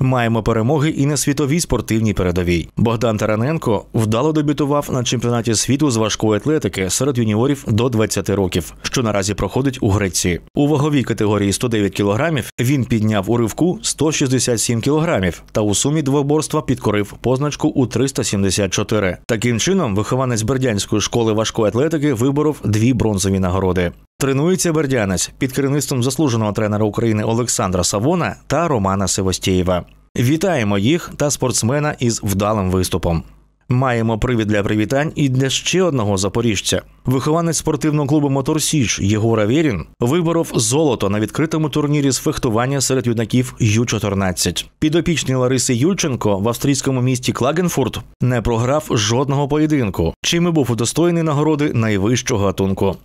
Маємо перемоги і на світовій спортивній передовій. Богдан Тараненко вдало дебютував на чемпіонаті світу з важкої атлетики серед юніорів до 20 років, що наразі проходить у Греції. У ваговій категорії 109 кілограмів він підняв у ривку 167 кілограмів та у сумі двоборства підкорив позначку у 374. Таким чином, вихованець бердянської школи важкої атлетики виборов дві бронзові нагороди. Тренується бердянець під керівництвом заслуженого тренера України Олександра Савона та Романа Севостєєва. Вітаємо їх та спортсмена із вдалим виступом. Маємо привід для привітань і для ще одного запоріжця. Вихованець спортивного клубу Мотор Січ Єгор Авєрін виборов золото на відкритому турнірі з фехтування серед юнаків Ю-14. Підопічний Лариси Юльченко в австрійському місті Клагенфурт не програв жодного поєдинку, чим і був удостоєний нагороди найвищого гатунку.